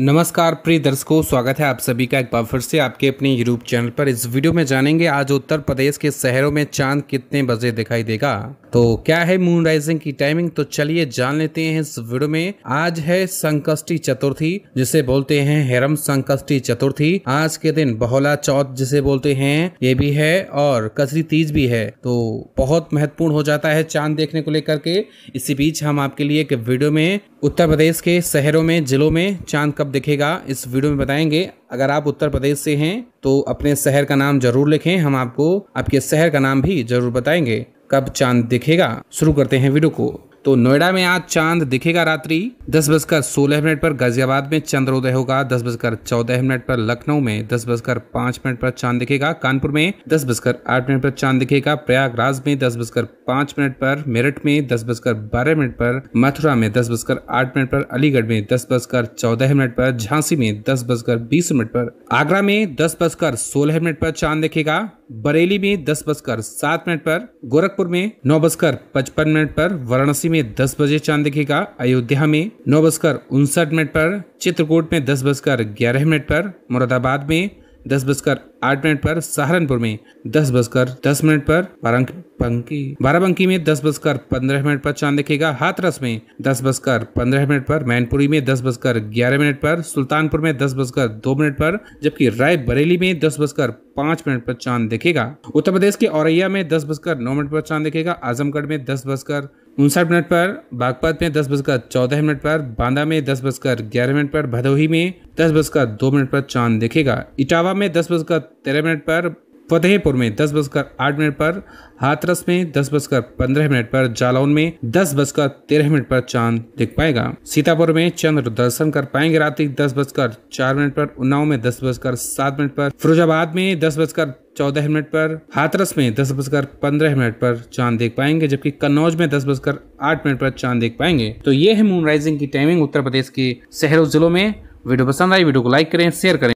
नमस्कार प्रिय दर्शकों स्वागत है आप सभी का एक बार फिर से आपके अपने यूट्यूब चैनल पर इस वीडियो में जानेंगे आज उत्तर प्रदेश के शहरों में चांद कितने बजे दिखाई देगा तो क्या है मून राइजिंग की टाइमिंग तो चलिए जान लेते हैं इस वीडियो में आज है संकष्टी चतुर्थी जिसे बोलते हैं हेरम संकष्टी चतुर्थी आज के दिन बहोला चौथ जिसे बोलते हैं ये भी है और कसरी तीज भी है तो बहुत महत्वपूर्ण हो जाता है चांद देखने को लेकर के इसी बीच हम आपके लिए एक वीडियो में उत्तर प्रदेश के शहरों में ज़िलों में चांद कब दिखेगा इस वीडियो में बताएंगे अगर आप उत्तर प्रदेश से हैं तो अपने शहर का नाम जरूर लिखें हम आपको आपके शहर का नाम भी जरूर बताएंगे कब चांद दिखेगा शुरू करते हैं वीडियो को तो नोएडा में आज चांद दिखेगा रात्रि दस बजकर सोलह मिनट पर गाजियाबाद में चंद्रोदय होगा दस बजकर चौदह मिनट पर लखनऊ में दस बजकर पांच मिनट पर चांद दिखेगा कानपुर में दस बजकर आठ मिनट पर चांद दिखेगा प्रयागराज में दस बजकर पांच मिनट पर मेरठ में दस बजकर बारह मिनट पर मथुरा में दस बजकर आठ मिनट पर अलीगढ़ में दस बजकर चौदह मिनट पर झांसी में दस बजकर बीस मिनट पर आगरा में दस बजकर सोलह मिनट पर चांद दिखेगा बरेली में दस बजकर सात मिनट पर गोरखपुर में नौ बजकर पचपन मिनट पर वाराणसी में दस बजे चांद दिखेगा अयोध्या में नौ बजकर उनसठ मिनट पर चित्रकूट में दस बजकर ग्यारह मिनट पर मुरादाबाद में दस बजकर आठ मिनट पर सहारनपुर में दस बजकर दस मिनट पर बाराबंकी बाराबंकी में दस बजकर पंद्रह मिनट पर चांद दिखेगा हाथरस में दस बजकर पंद्रह मिनट पर मैनपुरी में दस बजकर ग्यारह मिनट पर सुल्तानपुर में दस बजकर दो मिनट पर जबकि राय बरेली में दस बजकर पांच मिनट पर चांद दिखेगा उत्तर प्रदेश के औरैया में दस बजकर नौ मिनट पर चांद दिखेगा आजमगढ़ में दस बजकर उनसठ मिनट पर बागपत में दस बजकर चौदह मिनट पर बांदा में दस बजकर ग्यारह मिनट पर भदोही में दस बजकर दो मिनट पर चांद दिखेगा इटावा में दस बजकर तेरह मिनट पर फतेहपुर में दस बजकर आठ मिनट पर हाथरस में दस बजकर पंद्रह मिनट पर जालौन में दस बजकर तेरह मिनट पर चांद दिख पाएगा सीतापुर में चंद्र दर्शन कर पाएंगे रात्रि दस बजकर चार मिनट पर उन्नाव में दस बजकर सात मिनट पर फिरोजाबाद में दस बजकर चौदह मिनट पर हाथरस में दस बजकर पंद्रह मिनट पर चांद देख पाएंगे जबकि कन्नौज में दस बजकर आठ मिनट पर चांद देख पाएंगे तो ये है मून राइजिंग की टाइमिंग उत्तर प्रदेश के शहरों जिलों में वीडियो पसंद आई वीडियो को लाइक करें शेयर करें